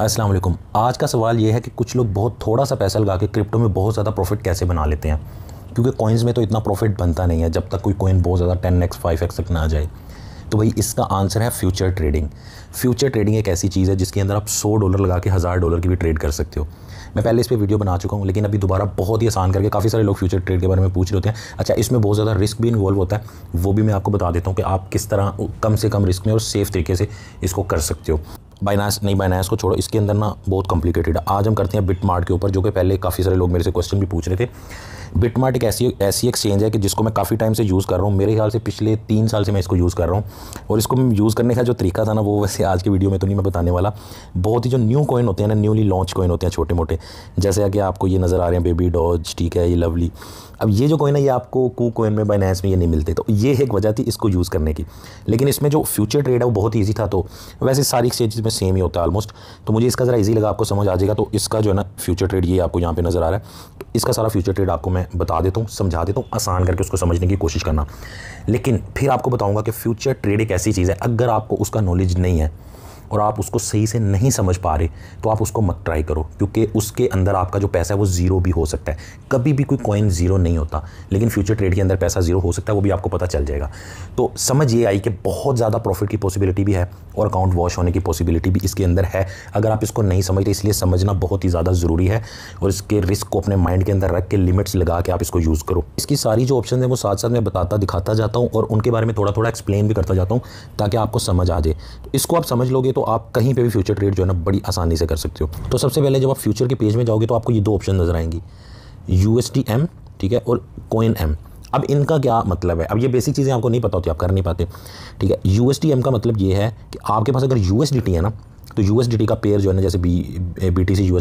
अस्सलाम वालेकुम आज का सवाल ये है कि कुछ लोग बहुत थोड़ा सा पैसा लगा के क्रिप्टो में बहुत ज़्यादा प्रॉफिट कैसे बना लेते हैं क्योंकि कॉइन्स में तो इतना प्रॉफिट बनता नहीं है जब तक कोई कॉइन बहुत ज़्यादा टेन एक्स फाइव एक्स तक ना आ जाए तो भाई इसका आंसर है फ्यूचर ट्रेडिंग फ्यूचर ट्रेडिंग एक ऐसी चीज़ है जिसके अंदर आप सौ डॉलर लगा के हज़ार डॉलर की भी ट्रेड कर सकते हो मैं पहले इस पर वीडियो बना चुका हूँ लेकिन अभी दोबारा बहुत ही आसान करके काफ़ी सारे लोग फ्यूचर ट्रेड के बारे में पूछ रहे होते हैं अच्छा इसमें बहुत ज़्यादा रिस्क भी इन्वॉल्व होता है वो भी मैं आपको बता देता हूँ कि आप किस तरह कम से कम रिस्क में और सेफ तरीके से इसको कर सकते हो बाइनास नहीं बाइनास को छोड़ो इसके अंदर ना बहुत कॉम्प्लिकेटेड है आज हम करते हैं बिट मार्ट के ऊपर जो कि पहले काफ़ी सारे लोग मेरे से क्वेश्चन भी पूछ रहे थे बिटमार्ट एक ऐसी ऐसी एक्सचेंज है कि जिसको मैं काफ़ी टाइम से यूज़ कर रहा हूँ मेरे ख्याल से पिछले तीन साल से मैं इसको यूज़ कर रहा हूँ और इसको यूज़ करने का जो तरीका था ना वो वैसे आज की वीडियो में तो नहीं मैं बताने वाला बहुत ही जो न्यू कॉइन होते हैं ना न्यूली लॉन्च कॉइन होते हैं छोटे मोटे जैसे कि आपको ये नज़र आ रहे हैं बेबी डॉज ठीक है ये लवली अब ये जो कॉइन है ये आपको कू कोइन में बाइनेंस में ये नहीं मिलते तो ये एक वजह थी इसको यूज़ करने की लेकिन इसमें जो फ्यूचर ट्रेड है वो बहुत ईजी था तो वैसे सारी एक्सचेंज में सेम ही होता है ऑलमोस्ट तो मुझे इसका ज़रा ईजी लगा आपको समझ आ जाएगा तो इसका जो है ना फ्यूचर ट्रेड ये आपको यहाँ पर नज़र आ रहा है तो इसका सारा फ्यूचर ट्रेड आपको मैं बता देता हूँ समझा देता हूँ आसान करके उसको समझने की कोशिश करना लेकिन फिर आपको बताऊँगा कि फ्यूचर ट्रेड एक ऐसी चीज़ है अगर आपको उसका नॉलेज नहीं है और आप उसको सही से नहीं समझ पा रहे तो आप उसको मत ट्राई करो क्योंकि उसके अंदर आपका जो पैसा है वो ज़ीरो भी हो सकता है कभी भी कोई कॉइन ज़ीरो नहीं होता लेकिन फ्यूचर ट्रेड के अंदर पैसा ज़ीरो हो सकता है वो भी आपको पता चल जाएगा तो समझ ये आई कि बहुत ज़्यादा प्रॉफिट की पॉसिबिलिटी भी है और अकाउंट वॉश होने की पॉसिबिलिटी भी इसके अंदर है अगर आप इसको नहीं समझ रहे इसलिए समझना बहुत ही ज़्यादा ज़रूरी है और इसके रिस्क को अपने माइंड के अंदर रख के लिमिट्स लगा के आप इसको यूज़ करो इसकी सारी जो ऑप्शन है वो साथ साथ मैं बताता दिखाता जाता हूँ और उनके बारे में थोड़ा थोड़ा एक्सप्लेन भी करता जाता हूँ ताकि आपको समझ आ जाए तो इसको आप समझ लोगे तो तो आप कहीं पे भी फ्यूचर ट्रेड जो है ना बड़ी आसानी से कर सकते हो तो सबसे पहले जब आप फ्यूचर के पेज में जाओगे तो आपको ये दो ऑप्शन नज़र आएंगी यू ठीक है और कोइन एम अब इनका क्या मतलब है अब ये बेसिक चीज़ें आपको नहीं पता होती आप कर नहीं पाते ठीक है यू का मतलब ये है कि आपके पास अगर यू है ना तो यू का पेयर जो है ना जैसे B B T C U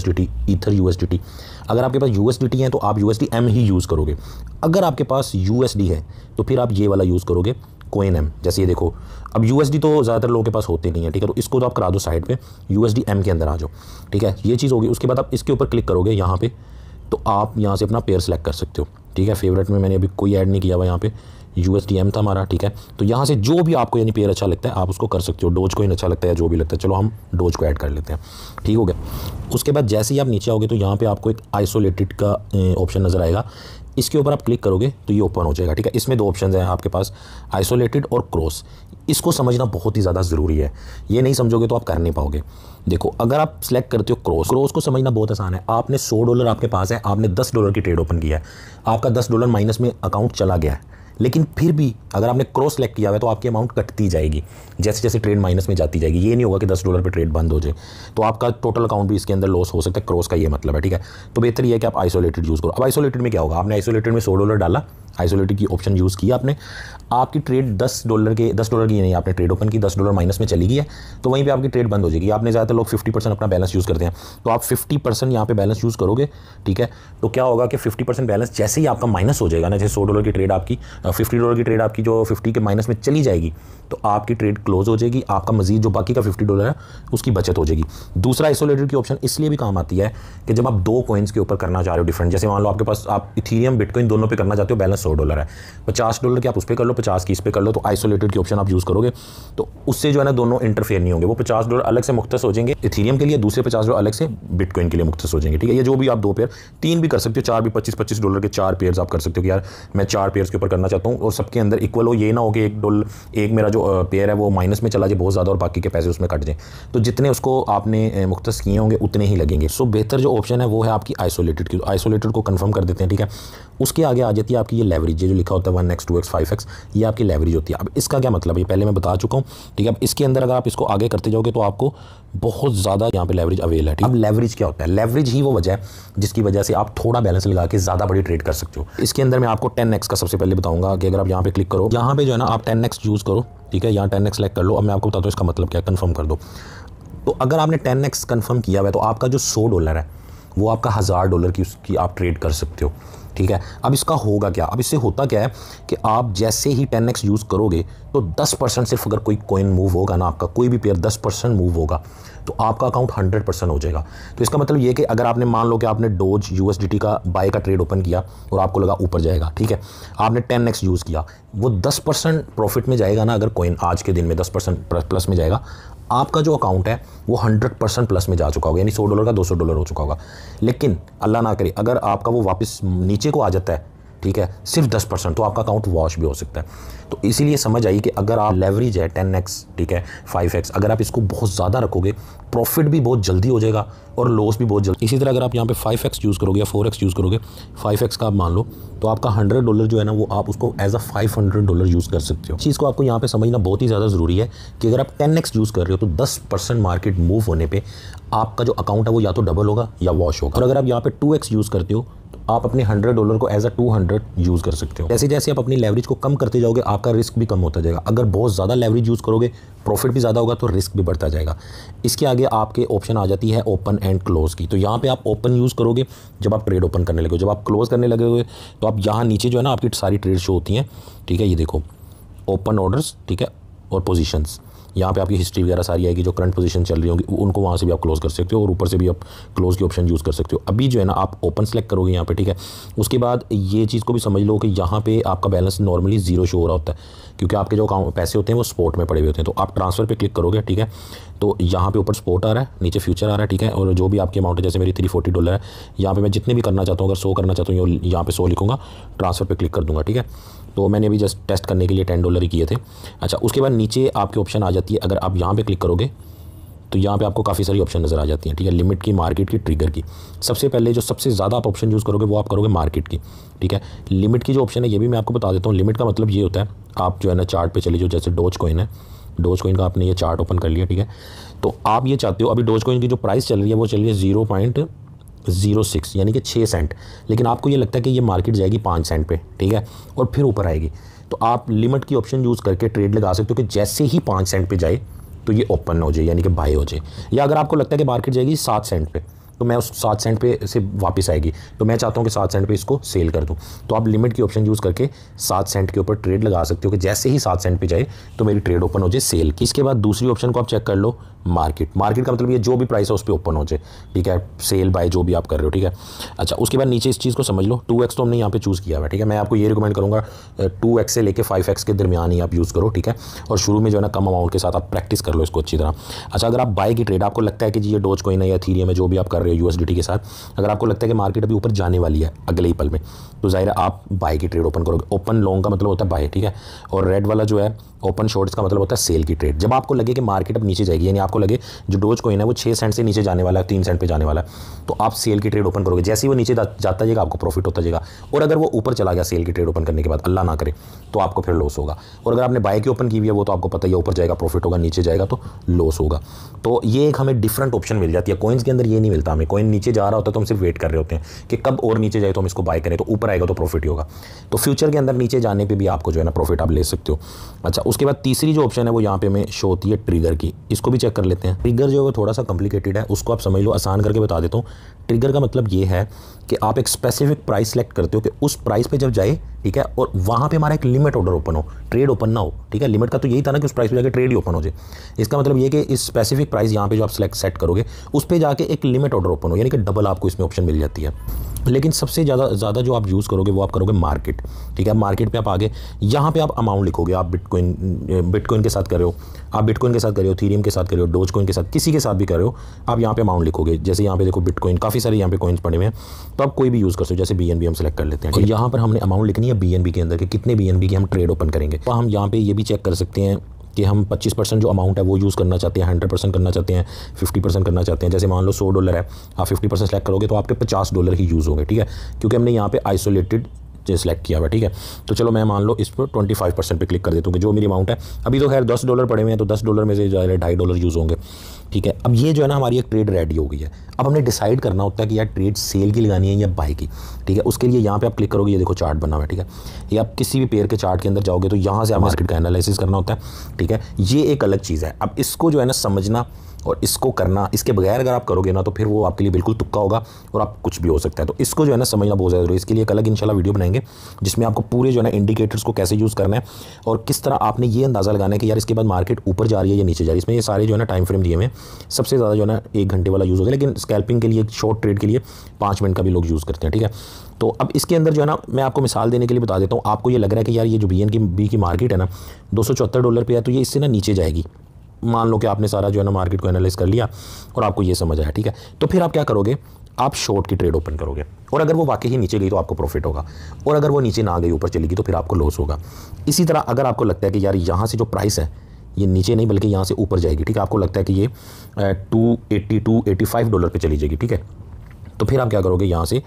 ether U अगर आपके पास यू है तो आप यू एम ही यूज़ करोगे अगर आपके पास यू है तो फिर आप ये वाला यूज़ करोगे कोइन एम जैसे ये देखो अब यू तो ज़्यादातर लोगों के पास होते नहीं है ठीक है तो इसको तो आप करा दो साइड पे यू एम के अंदर आ जाओ ठीक है ये चीज़ होगी उसके बाद आप इसके ऊपर क्लिक करोगे यहाँ पे तो आप यहाँ से अपना पेयर सेलेक्ट कर सकते हो ठीक है फेवरेट में मैंने अभी कोई ऐड नहीं किया हुआ यहाँ पे यू था हमारा ठीक है तो यहाँ से जो भी आपको यानी पेयर अच्छा लगता है आप उसको कर सकते हो डोज इन अच्छा लगता है जो भी लगता है चलो हम डोज को ऐड कर लेते हैं ठीक हो गया उसके बाद जैसे ही आप नीचे आओगे तो यहाँ पे आपको एक आइसोलेटेड का ऑप्शन नज़र आएगा इसके ऊपर आप क्लिक करोगे तो ये ओपन हो जाएगा ठीक है इसमें दो ऑप्शन हैं आपके पास आइसोलेटेड और क्रॉस इसको समझना बहुत ही ज़्यादा ज़रूरी है ये नहीं समझोगे तो आप कर नहीं पाओगे देखो अगर आप सेलेक्ट करते हो क्रॉस क्रॉस को समझना बहुत आसान है आपने सौ डॉलर आपके पास है आपने दस डॉलर की ट्रेड ओपन किया है आपका दस डॉलर माइनस में अकाउंट चला गया है लेकिन फिर भी अगर आपने क्रॉस सेलेक्ट किया हुआ है तो आपकी अमाउंट कटती जाएगी जैसे जैसे ट्रेड माइनस में जाती जाएगी ये नहीं होगा कि दस डॉलर पर ट्रेड बंद हो जाए तो आपका टोटल अकाउंट भी इसके अंदर लॉस हो सकता है क्रॉस का ये मतलब है ठीक है तो बेहतर ये है कि आप आइसोलेटेड यूज़ करो अब आइसोलेटेड में क्या होगा आपने आइसोलेटेड में सौ डॉलर डाला आइसोलेटेड की ऑप्शन यूज़ किया आपने आपकी ट्रेड दस डॉलर के दस डॉलर की नहीं आपने ट्रेड ओपन की दस डॉलर माइनस में चली गई है तो वहीं पर आपकी ट्रेड बंद हो जाएगी आपने ज़्यादातर लोग फिफ्टी परसेंट अपना बैलेंस यूज़ करते हैं तो आप फिफ्टी परसेंट यहाँ पर बैलेंस यूज़ करोगे ठीक है तो क्या होगा कि फिफ्टी परसेंट बैलेंस जैसे ही आपका माइनस हो जाएगा ना जैसे सौ डॉलर की ट्रेड आपकी फिफ्टी डॉलर की ट्रेड आपकी जो फिफ्टी के माइनस में चली जाएगी तो आपकी ट्रेड क्लोज हो जाएगी आपका मजीद जो बाकी का फिफ्टी डॉलर है उसकी बचत हो जाएगी दूसरा आइसोलेटेड की ऑप्शन इसलिए भी काम आती है कि जब आप दो कॉइन्स के ऊपर करना चाह रहे हो डिफरेंट जैसे मान लो आपके पास आप इथीरियम बिटकॉइन दोनों पे करना चाहते हो बैलेंस सौ डॉलर है पचास डॉलर की आप उस पर कर लो पचास की इस पर कर लो तो आइसोलेटेड की ऑप्शन आप यूज़ करोगे तो उससे जो है ना दोनों इंटरफेयर नहीं होंगे वो पचास डॉलर अलग से मुख्त हो जाएंगे इथीरियम के लिए दूसरे पचास डॉलर अलग से बिटकॉइन के लिए मुख्त हो जाएंगे ठीक है ये जो भी आप दो पेयर तीन भी कर सकते हो चार भी पच्चीस पच्चीस डॉलर के चार पेयर आप कर सकते हो कि यार मैं चार पेयर के ऊपर करना चाहता हूँ और सबके अंदर इक्वल हो ये ना हो कि एक डोल एक मेरा जो पेयर है वो माइनस में चला जाए बहुत ज़्यादा और बाकी के पैसे उसमें कट जाएँ तो जितने उसको आपने मुख्त किए होंगे उतने ही लगेंगे सो बेहतर जो ऑप्शन है वो है आपकी आइसोलेटेड की आइसोलेटेड को कन्फर्म कर देते हैं ठीक है उसके आगे आ जाती है आपकी ये लेवरेज जो लिखा होता है one X two X five X ये आपकी लेवरेज होती है अब इसका क्या मतलब ये पहले मैं बता चुका हूँ ठीक है अब इसके अंदर अगर आप इसको आगे करते जाओगे तो आपको बहुत ज़्यादा यहाँ पे लेवरेज अवेल है अब लेवरेज क्या होता है लेवरेज ही वो वजह है जिसकी वजह से आप थोड़ा बैलेंस लगा के ज़्यादा बड़ी ट्रेड कर सकते हो इसके अंदर मैं आपको टेन एक्स का सबसे पहले बताऊँगा होगा कि अगर आप यहाँ पे क्लिक करो यहाँ पे जो है ना आप टेन एक्स यूज़ करो ठीक है यहाँ टेन एक्स सेलेक्ट कर लो अब मैं आपको बता हूँ इसका मतलब क्या कन्फर्म कर दो तो अगर आपने टेन एक्स कन्फर्म किया हुआ है तो आपका जो सौ डॉलर है वो आपका हज़ार डॉलर की उसकी आप ट्रेड कर सकते हो ठीक है अब इसका होगा क्या अब इससे होता क्या है कि आप जैसे ही टेन एक्स यूज़ करोगे तो दस परसेंट सिर्फ अगर कोई कॉइन मूव होगा ना आपका कोई भी पेयर दस परसेंट मूव होगा तो आपका अकाउंट हंड्रेड परसेंट हो जाएगा तो इसका मतलब ये कि अगर आपने मान लो कि आपने डोज यू का बाय का ट्रेड ओपन किया और आपको लगा ऊपर जाएगा ठीक है आपने टेन एक्स यूज़ किया वो दस परसेंट प्रॉफिट में जाएगा ना अगर कोइन आज के दिन में दस परसेंट प्लस में जाएगा आपका जो अकाउंट है वो हंड्रेड परसेंट प्लस में जा चुका होगा यानी सौ डॉलर का दो सौ डॉलर हो चुका होगा लेकिन अल्लाह ना करे अगर आपका वो वापस नीचे को आ जाता है ठीक है सिर्फ दस परसेंट तो आपका अकाउंट वॉश भी हो सकता है तो इसीलिए समझ आई कि अगर आप लेवरेज है टेन एक्स ठीक है फाइव एक्स अगर आप इसको बहुत ज़्यादा रखोगे प्रॉफिट भी बहुत जल्दी हो जाएगा और लॉस भी बहुत जल्दी इसी तरह अगर आप यहाँ पे फाइव एक्स यूज़ करोगे या फोर एक्स यूज़ करोगे फाइव एक्स का आप मान लो तो आपका हंड्रेड डॉलर जो है ना वो आप उसको as a five hundred dollar use कर सकते हो चीज़ को आपको यहाँ पे समझना बहुत ही ज़्यादा ज़रूरी है कि अगर आप टेन एक्स यूज़ कर रहे हो तो दस परसेंट मार्केट मूव होने पर आपका जो अकाउंट है वो या तो डबल होगा या वॉश होगा और अगर आप यहाँ पे टू एक्स यूज़ करते हो आप अपने हंड्रेड डॉलर को as a two hundred use कर सकते हो जैसे जैसे आप अपनी लेवरेज को कम करते जाओगे आपका रिस्क भी कम होता जाएगा अगर बहुत ज़्यादा लेवरेज यूज़ करोगे प्रॉफिट भी ज़्यादा होगा तो रिस्क भी बढ़ता जाएगा इसके आगे आपके ऑप्शन आ जाती है ओपन एंड क्लोज की तो यहाँ पे आप ओपन यूज़ करोगे जब आप ट्रेड ओपन करने लगे जब आप क्लोज करने लगोगे तो आप यहाँ नीचे जो है ना आपकी सारी ट्रेड शो होती हैं ठीक है ये देखो ओपन ऑर्डर्स ठीक है और पोजिशंस यहाँ पे आपकी हिस्ट्री वगैरह सारी आएगी जो करंट पोजीशन चल रही होगी उनको वहाँ से भी आप क्लोज़ कर सकते हो और ऊपर से भी आप क्लोज़ के ऑप्शन यूज़ कर सकते हो अभी जो है ना आप ओपन सेलेक्ट करोगे यहाँ पर ठीक है उसके बाद ये चीज़ को भी समझ लो कि यहाँ पे आपका बैलेंस नॉर्मली जीरो शो हो रहा होता है क्योंकि आपके जो पैसे होते हैं वो स्पोर्ट में पड़े हुए होते हैं तो आप ट्रांसफ़र पर क्लिक करोगे ठीक है तो यहाँ पे ऊपर स्पोर्ट आ रहा है नीचे फ्यूचर आ रहा है ठीक है और जो भी आपकी अमाउंट है जैसे मेरी थ्री फोर्टी डॉलर है यहाँ पे मैं जितने भी करना चाहता हूँ अगर सो करना चाहता हूँ यहाँ पे सो लिखूंगा ट्रांसफ़र पे क्लिक कर दूंगा ठीक है तो मैंने अभी जस्ट टेस्ट करने के लिए टेन डॉलर ही किए थे अच्छा उसके बाद नीचे आपकी ऑप्शन आ जाती है अगर आप यहाँ पर क्लिक करोगे तो यहाँ पे आपको काफ़ी सारी ऑप्शन नज़र आ जाती हैं ठीक है लिमिट की मार्केट की ट्रिगर की सबसे पहले जो सबसे ज़्यादा आप ऑप्शन यूज़ करोगे वो आप करोगे मार्केट की ठीक है लिमिट की जो ऑप्शन है ये भी मैं आपको बता देता हूँ लिमिट का मतलब ये होता है आप जो है ना चार्ट पे चले जो जैसे डोज कोइन है डोज कोइन का आपने ये चार्ट ओपन कर लिया ठीक है तो आप ये चाहते हो अभी डोज कोइन की जो प्राइस चल रही है वो चल रही है जीरो पॉइंट ज़ीरो सिक्स यानी कि छः सेंट लेकिन आपको ये लगता है कि ये मार्केट जाएगी पाँच सेंट पे ठीक है और फिर ऊपर आएगी तो आप लिमिट की ऑप्शन यूज़ करके ट्रेड लगा सकते हो कि जैसे ही पाँच सेंट पे जाए तो ये ओपन हो जाए यानी कि बाई हो जाए या अगर आपको लगता है कि मार्केट जाएगी सात सेंट पर तो मैं उस सात सेंट पे से वापस आएगी तो मैं चाहता हूँ कि सात सेंट पे इसको सेल कर दूँ तो आप लिमिट की ऑप्शन यूज़ करके सात सेंट के ऊपर ट्रेड लगा सकते हो कि जैसे ही सात सेंट पे जाए तो मेरी ट्रेड ओपन हो जाए सेल की इसके बाद दूसरी ऑप्शन को आप चेक कर लो मार्केट मार्केट का मतलब ये जो भी प्राइस है उस पर ओपन हो जाए ठीक है सेल बाय जो भी आप कर रहे हो ठीक है अच्छा उसके बाद नीचे इस चीज़ को समझ लो टू एक्स तो हमने यहाँ पे चूज़ किया हुआ है ठीक है मैं आपको ये रिकमेंड करूँगा टू एक्स से लेकर फाइव एक्स के दरमियान ही आप यूज़ करो ठीक है और शुरू में जो है ना कम अमाउंट के साथ आप प्रैक्टिस कर लो इसको अच्छी तरह अच्छा अगर आप बाई की ट्रेड आपको लगता है कि जी ये डोज कोई नहीं या थीरियम है जो भी आप कर रहे हो यू के साथ अगर आपको लगता है कि मार्केट अभी ऊपर जाने वाली है अगले ही पल में तो ज़ाहिर आप बाई की ट्रेड ओपन करोगे ओपन लॉन्ग का मतलब होता है बाई ठीक है और रेड वाला जो है ओपन शॉर्ट्स का मतलब होता है सेल की ट्रेड जब आपको लगे कि मार्केट अब नीचे जाएगी यानी आपको आपको लगे जो डोज कोइन है वो छः सेंट से नीचे जाने वाला है तीन सेंट पे जाने वाला है तो आप सेल की ट्रेड ओपन करोगे जैसे ही वो नीचे जाता जाएगा आपको प्रॉफिट होता जाएगा और अगर वो ऊपर चला गया सेल की ट्रेड ओपन करने के बाद अल्लाह ना करे तो आपको फिर लॉस होगा और अगर आपने बाइक की ओपन की हुई है वो तो आपको पता ही ऊपर जाएगा प्रॉफिट होगा नीचे जाएगा तो लॉस होगा तो ये एक हमें डिफरेंट ऑप्शन मिल जाती है कॉइन्स के अंदर ये नहीं मिलता हमें कॉइन नीचे जा रहा होता है तो हम सिर्फ वेट कर रहे होते हैं कि कब और नीचे जाए तो हम इसको बाय करें तो ऊपर आएगा तो प्रॉफिट ही होगा तो फ्यूचर के अंदर नीचे जाने पर भी आपको जो है ना प्रॉफिट आप ले सकते हो अच्छा उसके बाद तीसरी जो ऑप्शन है वो यहाँ पे हमें शो होती है ट्रिगर की इसको भी चेक कर लेते हैं ट्रिगर जो है वो थोड़ा सा कॉम्प्लिकेटेड है उसको आप समझ लो आसान करके बता देता हूँ ट्रिगर का मतलब ये है कि आप एक स्पेसिफिक प्राइस सेलेक्ट करते हो कि उस प्राइस पे जब जाए ठीक है और वहाँ पे हमारा एक लिमिट ऑर्डर ओपन हो ट्रेड ओपन ना हो ठीक है लिमिट का तो यही था ना कि उस प्राइस पे जाके ट्रेड ही ओपन हो जाए इसका मतलब ये कि इस स्पेसिफिक प्राइस यहाँ पे जो आप सेलेक्ट सेट करोगे उस पर जाके एक लिमिट ऑर्डर ओपन हो यानी कि डबल आपको इसमें ऑप्शन मिल जाती है लेकिन सबसे ज़्यादा ज़्यादा जो आप यूज़ करोगे वो आप करोगे मार्केट ठीक है मार्केट पे आप आगे यहाँ पे आप अमाउंट लिखोगे आप बिटकॉइन बिटकॉइन के साथ कर रहे हो आप बिटकॉइन के साथ कर रहे हो थीरियम के साथ कर रहे हो डोज कॉइन के साथ किसी के साथ भी कर रहे हो आप यहाँ पे अमाउंट लिखोगे जैसे यहाँ पे देखो बिटकॉइन काफ़ी सारे यहाँ पे कॉइन्स पड़े हुए हैं तो आप कोई भी यूज़ कर सकते हो जैसे बी हम सेलेक्ट कर लेते हैं यहाँ पर हमने अमाउंट लिखनी है बी के अंदर कितने बी की हम ट्रेड ओपन करेंगे तो हम यहाँ पर ये भी चेक कर सकते हैं कि हम 25 परसेंट जो अमाउंट है वो यूज़ करना चाहते हैं हंड्रेड परसेंट करना चाहते हैं फिफ्टी परसेंट करना चाहते हैं जैसे मान लो सौ डॉलर है आप फिफ्टी परसेंट सेलेक्ट करोगे तो आपके पचास डॉलर ही यूज़ होंगे ठीक है क्योंकि हमने यहाँ पर आइसोलेटेड सेलेक्ट किया हुआ ठीक है तो चलो मैं मान लो इस पर ट्वेंटी फाइव परसेंट पर क्लिक कर देता हूँ जो मेरी अमाउंट है अभी तो खैर दस डॉलर पड़े हुए हैं तो दस डॉलर में से है ढाई डॉलर यूज़ होंगे ठीक है अब ये जो है ना हमारी एक ट्रेड रेडी हो गई है अब हमने डिसाइड करना होता है कि यार ट्रेड सेल की लगानी है या बाई की ठीक है उसके लिए यहाँ पे आप क्लिक करोगे ये देखो चार्ट बना हुआ है ठीक है ये आप किसी भी पेयर के चार्ट के अंदर जाओगे तो यहाँ से आप मार्केट का एनालिसिस करना होता है ठीक है ये एक अलग चीज़ है अब इसको जो है ना समझना और इसको करना इसके बगैर अगर आप करोगे ना तो फिर वो आपके लिए बिल्कुल तुक्का होगा और आप कुछ भी हो सकता है तो इसको जो है ना समझना बहुत ज़्यादा जरूरी है इसके लिए एक अलग इंशाल्लाह वीडियो बनाएंगे जिसमें आपको पूरे जो है ना इंडिकेटर्स को कैसे यूज़ करना है और किस तरह आपने ये अंदाज़ा लगाना है कि यार इसके बाद मार्केट ऊपर जा रही है या नीचे जा रही है इसमें ये सारे जो है ना टाइम फ्रेम दिए हुए हैं सबसे ज़्यादा जो है ना एक घंटे वाला यूज़ होता है लेकिन स्कैल्पिंग के लिए शॉर्ट ट्रेड के लिए पाँच मिनट का भी लोग यूज़ करते हैं ठीक है तो अब इसके अंदर जो है ना मैं आपको मिसाल देने के लिए बता देता हूँ आपको ये लग रहा है कि यार ये जो बी की बी की मार्केट है ना दो डॉलर पर है तो ये इससे ना नीचे जाएगी मान लो कि आपने सारा जो है ना मार्केट को एनालाइज कर लिया और आपको ये समझ आया ठीक है तो फिर आप क्या करोगे आप शॉर्ट की ट्रेड ओपन करोगे और अगर वो वाकई ही नीचे गई तो आपको प्रॉफिट होगा और अगर वो नीचे ना गई ऊपर चली गई तो फिर आपको लॉस होगा इसी तरह अगर आपको लगता है कि यार यहाँ से जो प्राइस है ये नीचे नहीं बल्कि यहाँ से ऊपर जाएगी ठीक है आपको लगता है कि ये two eighty two eighty five dollar पर चली जाएगी ठीक है तो फिर आप क्या करोगे यहाँ से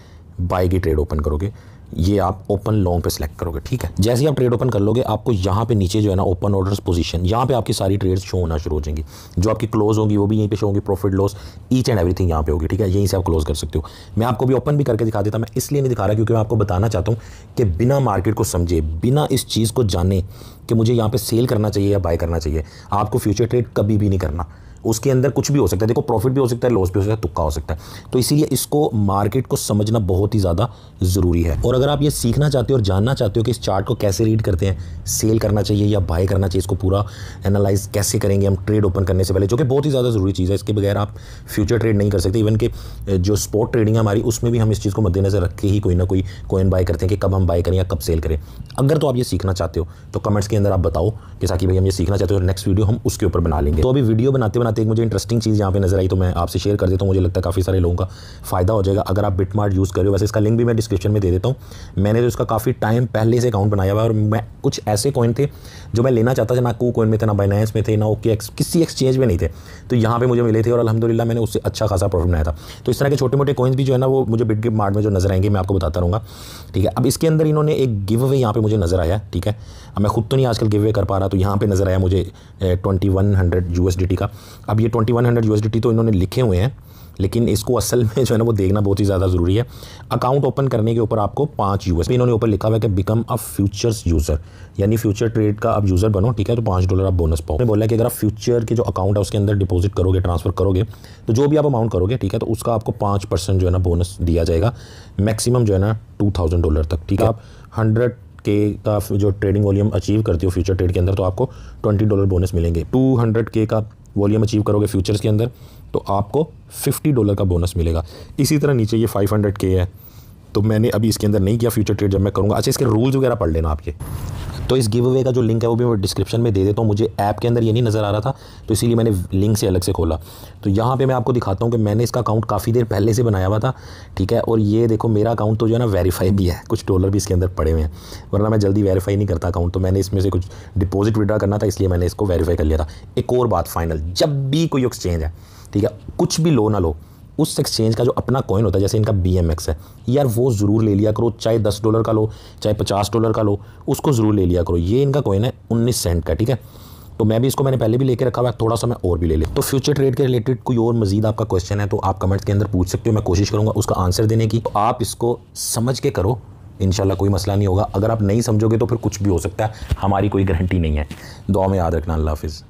बाई की ट्रेड ओपन करोगे ये आप ओपन लॉन्ग पे सेलेक्ट करोगे ठीक है जैसे ही आप ट्रेड ओपन कर लोगे आपको यहाँ पे नीचे जो है ना ओपन ऑर्डर्स पोजीशन यहाँ पे आपकी सारी ट्रेड्स शो होना शुरू हो जाएंगी जो आपकी क्लोज होंगी वो भी यहीं पे शो होंगी profit loss each and everything यहाँ पे होगी ठीक है यहीं से आप क्लोज कर सकते हो मैं आपको भी ओपन भी करके दिखा देता मैं इसलिए नहीं दिखा रहा क्योंकि मैं आपको बताना चाहता हूँ कि बिना मार्केट को समझे बिना इस चीज़ को जाने कि मुझे यहाँ पर सेल करना चाहिए या बाय करना चाहिए आपको फ्यूचर ट्रेड कभी भी नहीं करना उसके अंदर कुछ भी हो सकता है देखो प्रॉफिट भी हो सकता है लॉस भी हो सकता है तुक्का हो सकता है तो इसीलिए इसको मार्केट को समझना बहुत ही ज़्यादा ज़रूरी है और अगर आप ये सीखना चाहते हो और जानना चाहते हो कि इस चार्ट को कैसे रीड करते हैं सेल करना चाहिए या बाय करना चाहिए इसको पूरा एनालाइज कैसे करेंगे हम ट्रेड ओपन करने से पहले जो कि बहुत ही ज़्यादा ज़रूरी चीज़ है इसके बगैर आप फ्यूचर ट्रेड नहीं कर सकते इवन कि जो स्पॉट ट्रेडिंग है हमारी उसमें भी हम इस चीज़ को मद्देनज़र रख के ही कोई ना कोई कोइन बाय करते हैं कि कब हम बाय करें या कब सेल करें अगर तो आप ये सीखना चाहते हो तो कमेंट्स के अंदर आप बताओ कि साकी भाई हम ये सीखना चाहते हो और नेक्स्ट वीडियो हम उसके ऊपर बना लेंगे तो अभी वीडियो बनाते बनाते बनाते तो एक मुझे इंटरेस्टिंग चीज़ यहाँ पे नजर आई तो मैं आपसे शेयर कर देता हूँ मुझे लगता है काफ़ी सारे लोगों का फ़ायदा हो जाएगा अगर आप बिटमार्ट यूज़ कर रहे हो वैसे इसका लिंक भी मैं डिस्क्रिप्शन में दे देता हूँ मैंने तो इसका काफ़ी टाइम पहले से अकाउंट बनाया हुआ और मैं कुछ ऐसे कॉइन थे जो मैं लेना चाहता था ना कू कॉइन में थे ना बाइनेंस में थे ना ओके एक्स किसी एक्सचेंज में नहीं थे तो यहाँ पर मुझे मिले थे और अलहमदिल्ला मैंने उससे अच्छा खासा प्रॉफिट बनाया था तो इस तरह के छोटे मोटे कॉइन्स भी जो है ना वो मुझे बिट मार्ट में जो नजर आएंगे मैं आपको बताता रहूँगा ठीक है अब इसके अंदर इन्होंने एक गिव अवे यहाँ पर मुझे नज़र आया ठीक है अब मैं खुद तो नहीं आजकल गिव अवे कर पा रहा तो यहाँ पर नज़र आया मुझे ट्वेंटी वन हंड्रेड यू का अब ये ट्वेंटी वन हंड्रेड यूएसडी तो इन्होंने लिखे हुए हैं लेकिन इसको असल में जो है ना वो देखना बहुत ही ज़्यादा ज़रूरी है अकाउंट ओपन करने के ऊपर आपको पाँच यूएस इन्होंने ऊपर लिखा हुआ है कि बिकम अ फ्यूचर्स यूज़र यानी फ्यूचर ट्रेड का आप यूज़र बनो ठीक है तो पाँच डॉलर आप बोनस पाओ बोला है कि अगर आप फ्यूचर के जो अकाउंट है उसके अंदर डिपोजिट करोगे ट्रांसफर करोगे तो जो भी आप अमाउंट करोगे ठीक है तो उसका आपको पाँच परसेंट जो है ना बोनस दिया जाएगा मैक्सिमम जो है ना टू थाउजेंड डॉलर तक ठीक है आप हंड्रेड के का जो ट्रेडिंग वॉल्यूम अचीव करते हो फ्यूचर ट्रेड के अंदर तो आपको ट्वेंटी डॉलर बोनस मिलेंगे टू हंड्रेड के का वॉल्यूम अचीव करोगे फ्यूचर्स के अंदर तो आपको 50 डॉलर का बोनस मिलेगा इसी तरह नीचे ये 500 के है तो मैंने अभी इसके अंदर नहीं किया फ्यूचर ट्रेड जब मैं करूँगा अच्छा इसके रूल्स वगैरह पढ़ लेना आपके तो इस गिव अवे का जो लिंक है वो भी मैं डिस्क्रिप्शन में दे देता हूँ मुझे ऐप के अंदर ये नहीं नज़र आ रहा था तो इसीलिए मैंने लिंक से अलग से खोला तो यहाँ पर मैं आपको दिखाता हूँ कि मैंने इसका अकाउंट काफ़ी देर पहले से बनाया हुआ था ठीक है और ये देखो मेरा अकाउंट तो जो है ना वेरीफाई भी है कुछ डॉलर भी इसके अंदर पड़े हुए हैं वरना मैं जल्दी वेरीफाई नहीं करता अकाउंट तो मैंने इसमें से कुछ डिपोजिट विड्रा करना था इसलिए मैंने इसको वेरीफाई कर लिया था एक और बात फाइनल जब भी कोई एक्सचेंज है ठीक है कुछ भी लो ना लो उस एक्सचेंज का जो अपना कॉइन होता है जैसे इनका बी है यार वो ज़रूर ले लिया करो चाहे दस डॉलर का लो चाहे पचास डॉलर का लो उसको ज़रूर ले लिया करो ये इनका कॉइन है उन्नीस सेंट का ठीक है तो मैं भी इसको मैंने पहले भी लेके रखा हुआ है थोड़ा सा मैं और भी ले ले तो फ्यूचर ट्रेड के रिलेटेड कोई और मजीद आपका क्वेश्चन है तो आप कमेंट्स के अंदर पूछ सकते हो मैं कोशिश करूँगा उसका आंसर देने की तो आप इसको समझ के करो इन कोई मसला नहीं होगा अगर आप नहीं समझोगे तो फिर कुछ भी हो सकता है हमारी कोई गारंटी नहीं है दुआ में याद रखना अल्लाह हाफिज़